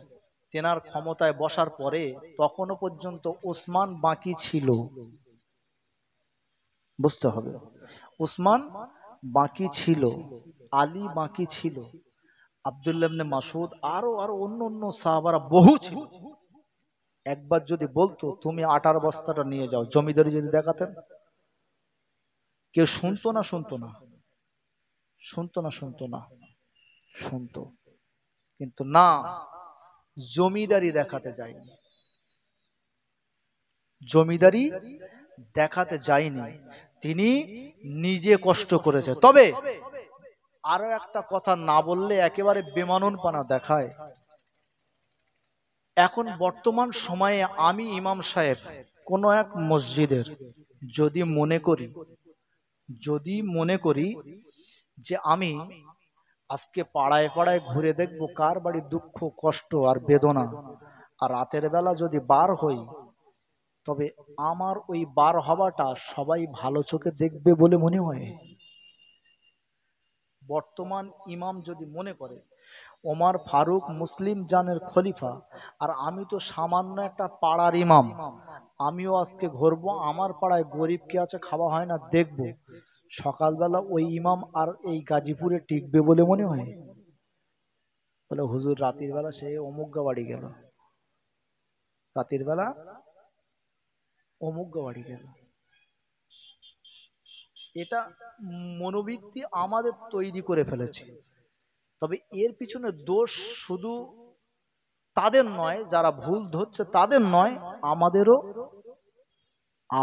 তেনার ক্ষমতায় বসার পরে তখনও পর্যন্ত ওসমান বাকি ছিল বুঝতে হবে ওসমান বাকি ছিল আলী বাকি ছিল আবদুল্লাহ মাসুদ আরো আরো অন্য অন্য সাহাবারা বহু ছিল একবার যদি বলতো তুমি আটার বস্তাটা নিয়ে যাও জমিদারি যদি দেখাতেন কেউ শুনতো না শুনতো না শুনতো না শুনতো না শুনতো কিন্তু না জমিদারি দেখাতে যায়নি জমিদারি দেখাতে যায়নি তিনি নিজে কষ্ট করেছে তবে আরো একটা কথা না বললে একেবারে বেমানন পানা দেখায় এখন বর্তমান সময়ে আমি ইমাম সাহেব কোনো এক মসজিদের যদি মনে করি যদি মনে করি যে আমি আজকে পাড়ায় পাড়ায় ঘুরে দেখবো কার বাড়ি দুঃখ কষ্ট আর বেদনা আর রাতের বেলা যদি বার হই তবে আমার ওই বার হওয়াটা সবাই ভালো চোখে দেখবে বলে মনে হয় বর্তমান ইমাম যদি মনে করে ওমার ফারুক মুসলিম জানের খলিফা আর আমি তো সামান্য একটা পাড়ার ইমাম আমিও আজকে ঘুরবো আমার পাড়ায় গরিব কে আছে খাওয়া হয় না দেখবো সকালবেলা ওই ইমাম আর এই গাজীপুরে টিকবে বলে মনে হয় বলে হুজুর রাতের বেলা সে অমুগ্গা বাড়ি গেল রাতের বেলা অমুগ্গা বাড়ি গেল এটা মনোবৃত্তি আমাদের তৈরি করে ফেলেছে তবে এর পিছনে দোষ শুধু তাদের নয় যারা ভুল ধরছে তাদের নয় আমাদেরও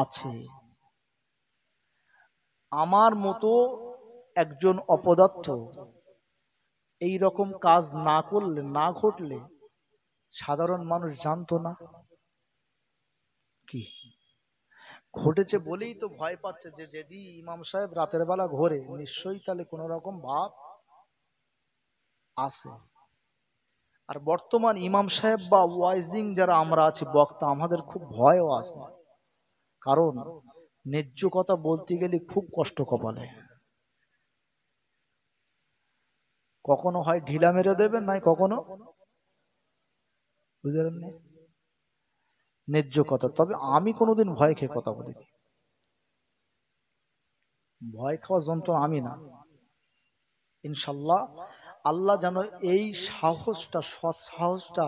আছে আমার মতো একজন অপদার্থ এই রকম কাজ না করলে না ঘটলে সাধারণ মানুষ জানতো না কি ঘটেছে বলেই তো ভয় পাচ্ছে যে যদি ইমাম সাহেব রাতের বেলা ঘোরে নিশ্চয়ই তাহলে কোনো রকম ভাব আছে আর বর্তমান ইমাম সাহেব বা ওয়াইজিং যারা আমরা আছি বক্তা আমাদের খুব ভয়ও আছে কারণ ন্যায্য কথা বলতে গেলে খুব কষ্ট কপালে কখনো হয় ঢিলা মেরে দেবেন নাই কখনো বুঝলেন ন্যায্য কথা তবে আমি কোনোদিন ভয় খেয়ে কথা বলি ভয় খাওয়া যন্ত্র আমি না ইনশাল্লাহ আল্লাহ যেন এই সাহসটা সৎ সাহসটা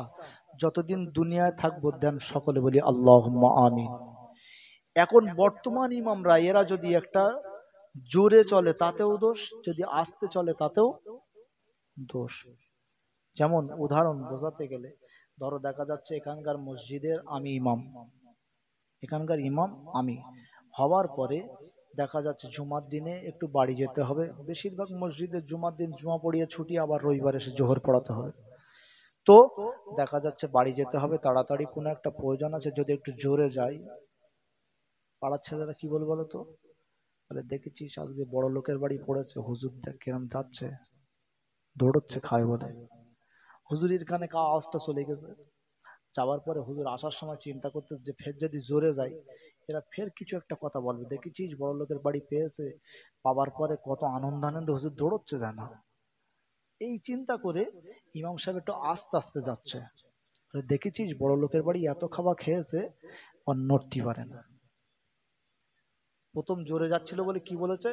যতদিন দুনিয়ায় থাকবো দেন সকলে বলি আল্লাহ আমিন এখন বর্তমান ইমামরা এরা যদি একটা জোরে চলে তাতেও দোষ যদি আস্তে চলে তাতেও দোষ যেমন উদাহরণ বোঝাতে গেলে ধরো দেখা যাচ্ছে এখানকার মসজিদের আমি ইমাম এখানকার ইমাম আমি হওয়ার পরে দেখা যাচ্ছে জুমার দিনে একটু বাড়ি যেতে হবে বেশিরভাগ মসজিদের জুমার দিন জুমা পড়িয়ে ছুটি আবার রবিবার এসে জোহর পড়াতে হবে তো দেখা যাচ্ছে বাড়ি যেতে হবে তাড়াতাড়ি কোনো একটা প্রয়োজন আছে যদি একটু জোরে যাই পাড়ার ছেলেরা কি বলবো বলতো তাহলে দেখেছিস আজকে বড় লোকের বাড়ি পড়েছে হুজুর দেখ কিরম যাচ্ছে দৌড়চ্ছে খায় বলে হুজুরির কানে কা আওয়াজটা চলে গেছে যাওয়ার পরে হুজুর আসার সময় চিন্তা করতে যে ফের যদি জোরে যায় এরা ফের কিছু একটা কথা বলবে দেখেছিস বড় লোকের বাড়ি পেয়েছে পাবার পরে কত আনন্দ আনন্দ হুজুর দৌড়চ্ছে জানা এই চিন্তা করে ইমাম সাহেব একটু আস্তে আস্তে যাচ্ছে দেখেছিস বড় লোকের বাড়ি এত খাওয়া খেয়েছে আর নড়তে পারে না প্রথম জোরে যাচ্ছিল বলে কি বলেছে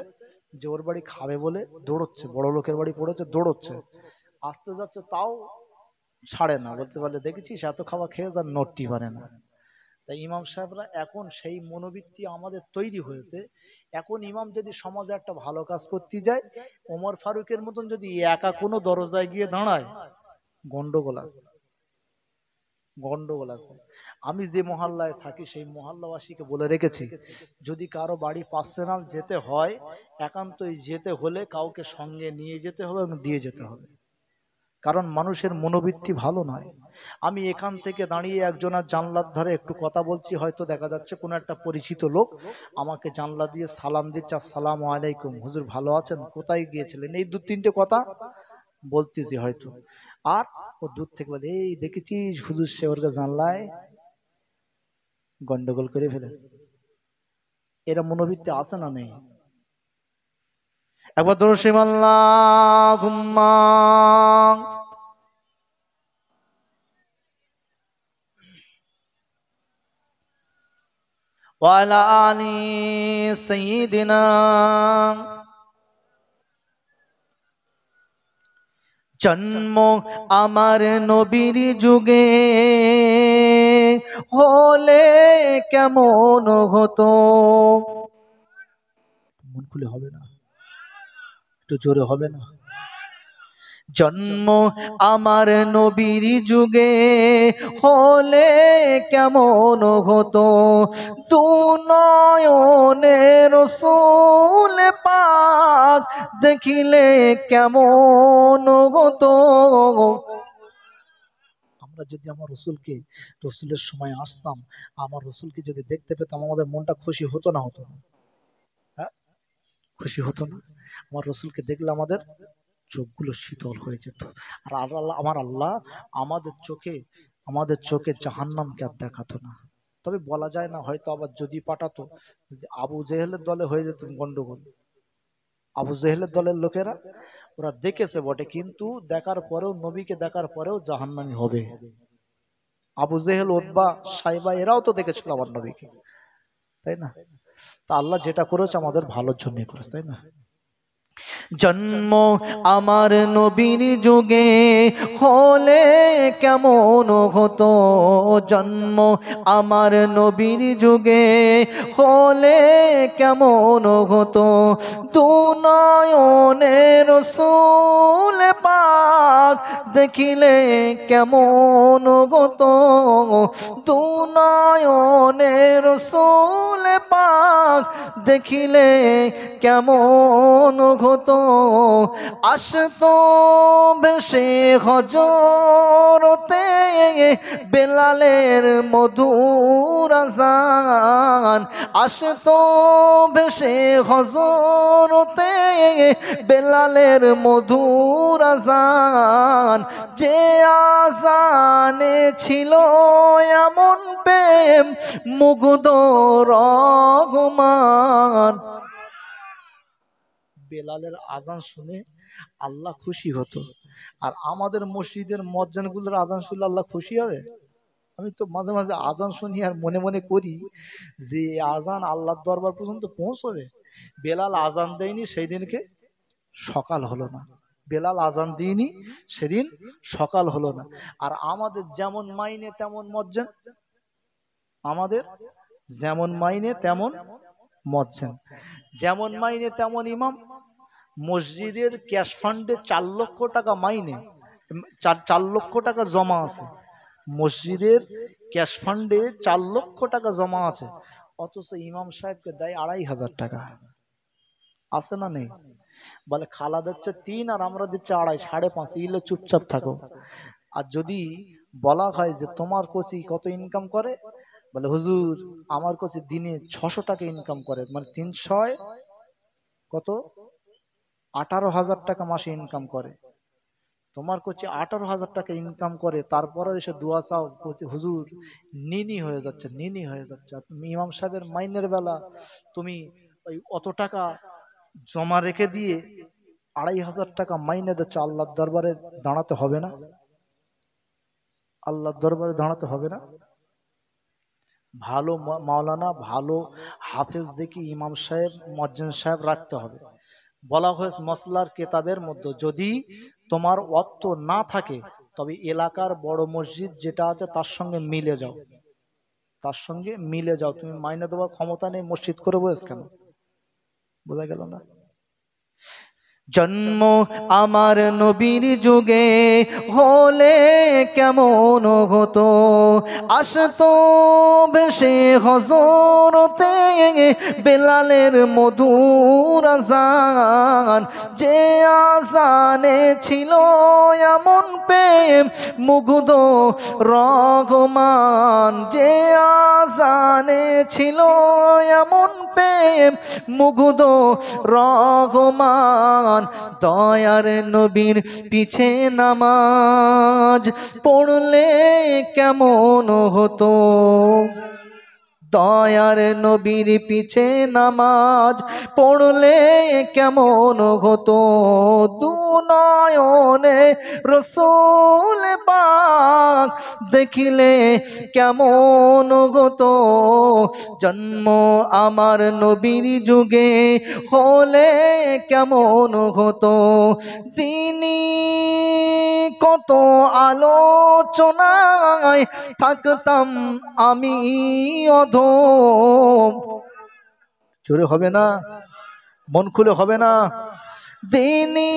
যে ওর বাড়ি খাবে বলে দৌড়চ্ছে বড় লোকের বাড়ি পড়েছে দৌড়চ্ছে আসতে যাচ্ছে তাও ছাড়ে না বলতে পারলে দেখেছিস এত খাওয়া খেয়ে যার নড়তে পারে না তাই ইমাম সাহেবরা এখন সেই মনোবৃত্তি আমাদের তৈরি হয়েছে এখন ইমাম যদি সমাজে একটা ভালো কাজ করতে যায় ওমর ফারুকের মতন যদি একা কোনো দরজায় গিয়ে দাঁড়ায় গন্ডগোল আছে গন্ডগোল আছে আমি যে মহল্লায় থাকি সেই মহল্লাবাসীকে বলে রেখেছি যদি কারো বাড়ি পার্সোনাল যেতে হয় একান্তই যেতে হলে কাউকে সঙ্গে নিয়ে যেতে হবে এবং দিয়ে যেতে হবে কারণ মানুষের মনোবৃত্তি ভালো নয় আমি এখান থেকে দাঁড়িয়ে একজনের জানলার ধারে একটু কথা বলছি হয়তো দেখা যাচ্ছে কোনো একটা পরিচিত লোক আমাকে জানলা দিয়ে সালাম দিচ্ছে আসসালাম আলাইকুম হুজুর ভালো আছেন কোথায় গিয়েছিলেন এই দু তিনটে কথা বলতেছি হয়তো আর ও দূর থেকে বলে এই দেখেছিস হুজুর সে ওর জানলায় গন্ডগোল করে ফেলেছে এরা মনোবৃত্তি আছে না নেই একবার দরসিম আল্লাহ وعلى آل سيدنا জন্ম আমার নবীর যুগে হলে কেমন হতো মন খুলে হবে না একটু জোরে হবে না জন্ম আমার নবীর যুগে হলে কেমন হতো তু নয়নের সুল পাক দেখিলে কেমন হতো আমরা যদি আমার রসুলকে রসুলের সময় আসতাম আমার রসুলকে যদি দেখতে পেতাম আমাদের মনটা খুশি হতো না হতো না হ্যাঁ? খুশি হতো না আমার রসুলকে দেখলে আমাদের চোখগুলো শীতল হয়ে যেত আর আল্লাহ আমার আল্লাহ আমাদের চোখে আমাদের চোখে জাহান্নামকে আর দেখাতো না তবে বলা যায় না হয়তো আবার যদি পাঠাতো আবু জেহেলের দলে হয়ে যেত গন্ডগোল আবু জেহেলের দলের লোকেরা ওরা দেখেছে বটে কিন্তু দেখার পরেও নবীকে দেখার পরেও জাহান্নামি হবে আবু জেহেল ওদবা সাইবা এরাও তো দেখেছিল আমার নবীকে তাই না তা আল্লাহ যেটা করেছে আমাদের ভালোর জন্যই করেছে তাই না জন্ম আমার নবীর যুগে হলে কেমন হতো জন্ম আমার নবীর যুগে হলে কেমন হতো তু নয়নে পাক দেখিলে কেমন হতো তু নয়নে পাক দেখিলে কেমন হতো আসত বেশে হজরতে বেলালের মধুর আসান আসত বেশে হজরতে বেলালের মধুর আসান যে আসানে ছিল এমন প্রেম মুগুদ রগমা বেলালের আজান শুনে আল্লাহ খুশি হতো আর আমাদের মসজিদের মজ্জানগুলোর আজান শুনলে আল্লাহ খুশি হবে আমি তো মাঝে মাঝে আজান শুনি আর মনে মনে করি যে আজান আল্লাহর দরবার পর্যন্ত পৌঁছবে বেলাল আজান দেয়নি সেই দিনকে সকাল হলো না বেলাল আজান দিইনি সেদিন সকাল হলো না আর আমাদের যেমন মাইনে তেমন মজ্জান আমাদের যেমন মাইনে তেমন মরছেন যেমন মাইনে তেমন ইমাম মসজিদের ক্যাশ ফান্ডে চার লক্ষ টাকা মাইনে চার লক্ষ টাকা জমা আছে মসজিদের ক্যাশ ফান্ডে চার লক্ষ টাকা জমা আছে অথচ ইমাম সাহেবকে দেয় আড়াই হাজার টাকা আছে না নেই বলে খালা দিচ্ছে তিন আর আমরা দিচ্ছে আড়াই সাড়ে পাঁচ ইলে চুপচাপ থাকো আর যদি বলা হয় যে তোমার কোচি কত ইনকাম করে বলে মানে হুজুর আমার কাছে দিনে ছশো টাকা ইনকাম করে মানে তিনশয় কত আঠারো হাজার টাকা মাসে ইনকাম করে তোমার কোচে আঠারো হাজার টাকা ইনকাম করে তারপরে এসে দোয়া চাও হুজুর নিনি হয়ে যাচ্ছে নিনি হয়ে যাচ্ছে ইমাম সাহেবের মাইনের বেলা তুমি ওই অত টাকা জমা রেখে দিয়ে আড়াই হাজার টাকা মাইনে দিচ্ছ আল্লাহ দরবারে দাঁড়াতে হবে না আল্লাহ দরবারে দাঁড়াতে হবে না ভালো মাওলানা ভালো হাফেজ দেখি ইমাম সাহেব মজ্জেন সাহেব রাখতে হবে বলা হয়েছে মশলার কেতাবের মধ্যে যদি তোমার অত্ত না থাকে তবে এলাকার বড় মসজিদ যেটা আছে তার সঙ্গে মিলে যাও তার সঙ্গে মিলে যাও তুমি মাইনে দেওয়ার ক্ষমতা নেই মসজিদ করে বয়েস কেন বোঝা গেল না জন্ম আমার নবীর যুগে হলে কেমন হতো আসতো বেশে হজরতে বেলালের মধুর আজান যে আজানে ছিল এমন প্রেম মুগ্ধ রঘমান যে আজানে ছিল এমন প্রেম মুগ্ধ রঘমান মুসলমান দয়ার নবীর পিছে নামাজ পড়লে কেমন হতো দয়ার নবীর পিছে নামাজ পড়লে কেমন হত দু নয়নে রসুল পাক দেখিলে কেমন হত জন্ম আমার নবীর যুগে হলে কেমন হত তিনি কত আলোচনায় থাকতাম আমি অধ একদম জোরে হবে না মন খুলে হবে না দিনে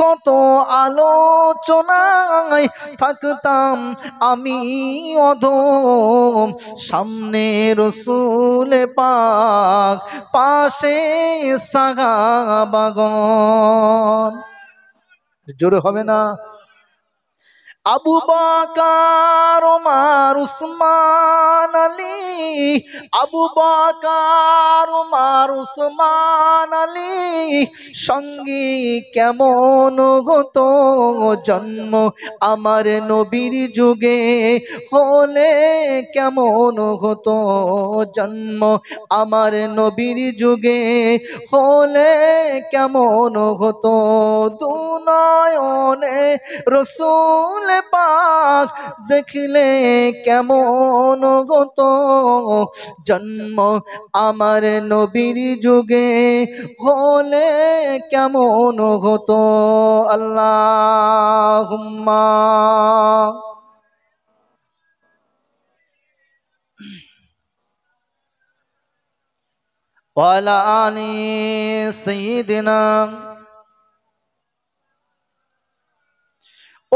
কত আলোচনায় থাকতাম আমি অধম সামনে রসুল পাক পাশে সাগাবাগন জোরে হবে না আবু বাকার ওমার উসমান আলী আবু বাকার ওমার উসমান আলী সঙ্গী কেমন হত জন্ম আমার নবীর যুগে হলে কেমন হত জন্ম আমার নবীর যুগে হলে কেমন হত দু নয়নে রসুলে পাক দেখলে কেমন গত জন্ম আমার নবীর যুগে হলে কেমন হতো আল্লাহ وعلى آل سيدنا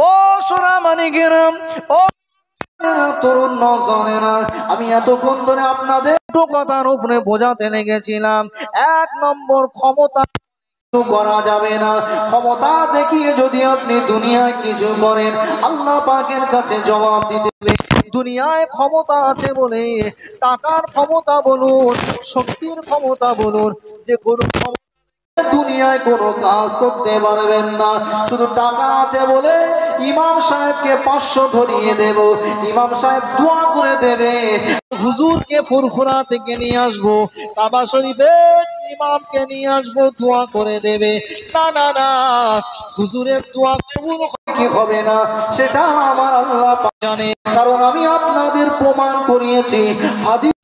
ও সোনা মানি গেরাম ও আমি এতক্ষণ ধরে এক নম্বর ক্ষমতা ক্ষমতা দেখিয়ে যদি আপনি দুনিয়ায় কিছু করেন আল্লাহ কাছে জবাব দিতে দুনিয়ায় ক্ষমতা আছে বলে টাকার ক্ষমতা বলুন শক্তির ক্ষমতা বলুন যে কোনো দুনিয়ায় কোনো কাজ করতে পারবেন না শুধু টাকা আছে বলে ইমাম সাহেবকে পাঁচশো ধরিয়ে দেব ইমাম সাহেব দোয়া করে দেবে হুজুরকে ফুরফুরা থেকে নিয়ে আসবো কাবা শরীফে ইমামকে নিয়ে আসবো দোয়া করে দেবে না না না হুজুরের দোয়া কবুল কি হবে না সেটা আমার আল্লাহ জানে কারণ আমি আপনাদের প্রমাণ করিয়েছি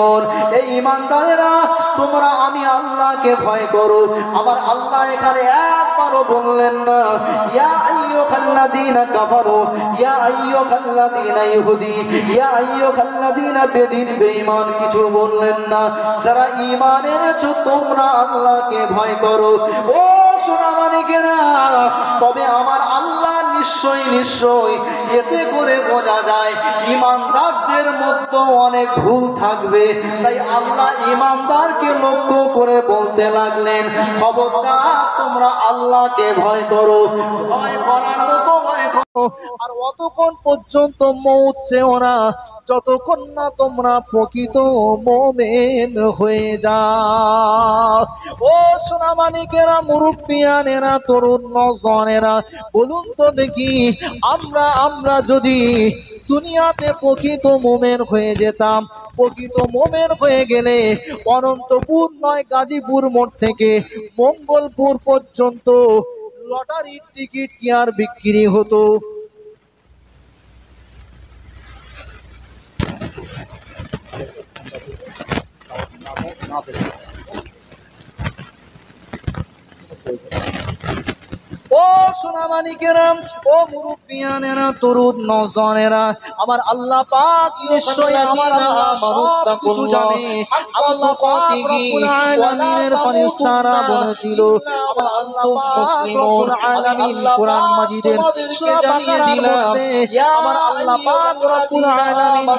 জীবন এই ইমানদারেরা তোমরা আমি আল্লাহকে ভয় করো আমার আল্লাহ এখানে একবারও বললেন না ইয়া আইয়ো খাল্লা আইয়ুহাল্লাযীনা কাফারু ইয়া আইয়ো খাল্লা আইয়ুহাল্লাযীনা ইহুদি ইয়া আইয়ো খাল্লা আইয়ুহাল্লাযীনা বেদিন বেঈমান কিছু বললেন না যারা ঈমান এনেছো তোমরা আল্লাহকে ভয় করো ও সোনা মানিকেরা তবে আমার আল্লাহ নিশ্চয় নিশ্চয় এতে করে বোঝা যায় ইমানদারদের মধ্যে অনেক ভুল থাকবে তাই আল্লাহ ইমানদারকে লক্ষ্য করে বলতে লাগলেন খবরদার তোমরা আল্লাহকে ভয় করো ভয় করার মতো ভয় আর অতক্ষণ পর্যন্ত মৌচেও না যতক্ষণ না তোমরা প্রকৃত মোমেন হয়ে যাও ও সোনা মানিকেরা মুরব্বিয়ানেরা তরুণ নজনেরা বলুন তো দেখি আমরা আমরা যদি দুনিয়াতে প্রকৃত মোমেন হয়ে যেতাম প্রকৃত মোমের হয়ে গেলে অনন্তপুর নয় গাজীপুর মোড় থেকে মঙ্গলপুর পর্যন্ত লটারির টিকিট কি আর বিক্রি হতো না সোনামানিকেরা ও নজনেরা আমার আল্লাহ পাক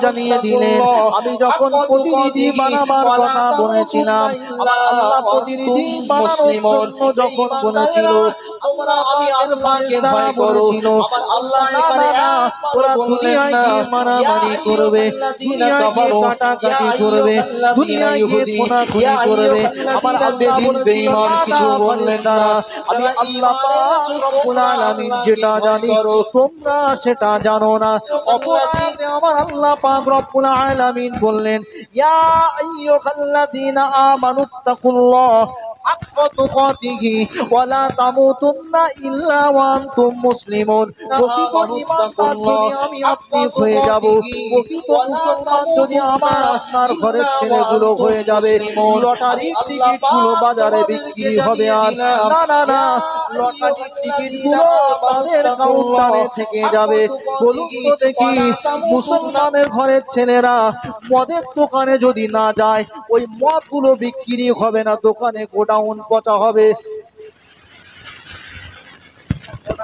জানিয়ে দিলে আমি যখন প্রতিনিধি বানাবার কথা বলেছিলাম আমার আল্লাহ প্রতিনিধি বানানোর জন্য যখন বলেছিল আমরা ভয় করেছিল আল্লাহ এখানে ওরা দুনিয়ায় গিয়ে মারামারি করবে দুনিয়ায় গিয়ে কাটাকাটি করবে দুনিয়ায় গিয়ে খুনাখুনি করবে আমার বেঈমান কিছু না আমি আল্লাহ পাক রব্বুল আলামিন যেটা জানি তোমরা সেটা জানো না অপরাধে আমার আল্লাহ পাক রব্বুল আলামিন বললেন ইয়া আইয়ুহাল্লাযীনা আমানুত্তাকুল্লাহ حق تقاته ولا تموتن ইল্লা আনতুম মুসলিমুন প্রকৃত ইমানদার যদি আমি আপনি হয়ে যাব প্রকৃত মুসলমান যদি আমার আপনার ঘরের ছেলেগুলো হয়ে যাবে লটারির টিকিটগুলো বাজারে বিক্রি হবে আর না না না লটারির টিকিটগুলো তাদের কাউন্টারে থেকে যাবে বলুন তো দেখি মুসলমানের ঘরের ছেলেরা মদের দোকানে যদি না যায় ওই মদগুলো বিক্রি হবে না দোকানে গোডাউন পচা হবে পরে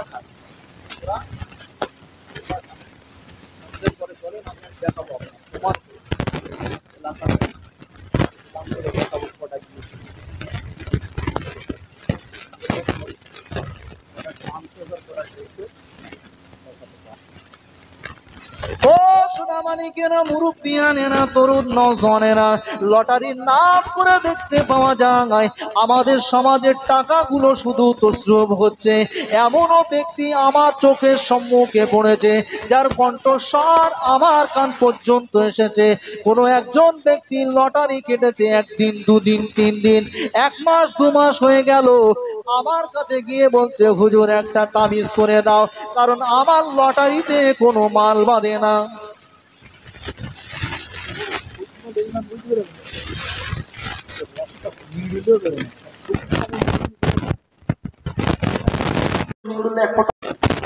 চলেন আমি দেখাবো আপনার তোমার দেখাবো ও সোনামানিকেরা মুরুপিয়ানেরা তরুণ ন নজনেরা লটারির নাম করে দেখতে পাওয়া যায় আমাদের সমাজের টাকাগুলো শুধু তশ্রুব হচ্ছে এমনও ব্যক্তি আমার চোখের সম্মুখে পড়েছে যার কণ্ঠস্বর আমার কান পর্যন্ত এসেছে কোনো একজন ব্যক্তি লটারি কেটেছে একদিন দুদিন তিন দিন এক মাস দু মাস হয়ে গেল আমার কাছে গিয়ে বলছে হুজুর একটা তাবিজ করে দাও কারণ আমার লটারিতে কোনো মাল বাঁধে না এক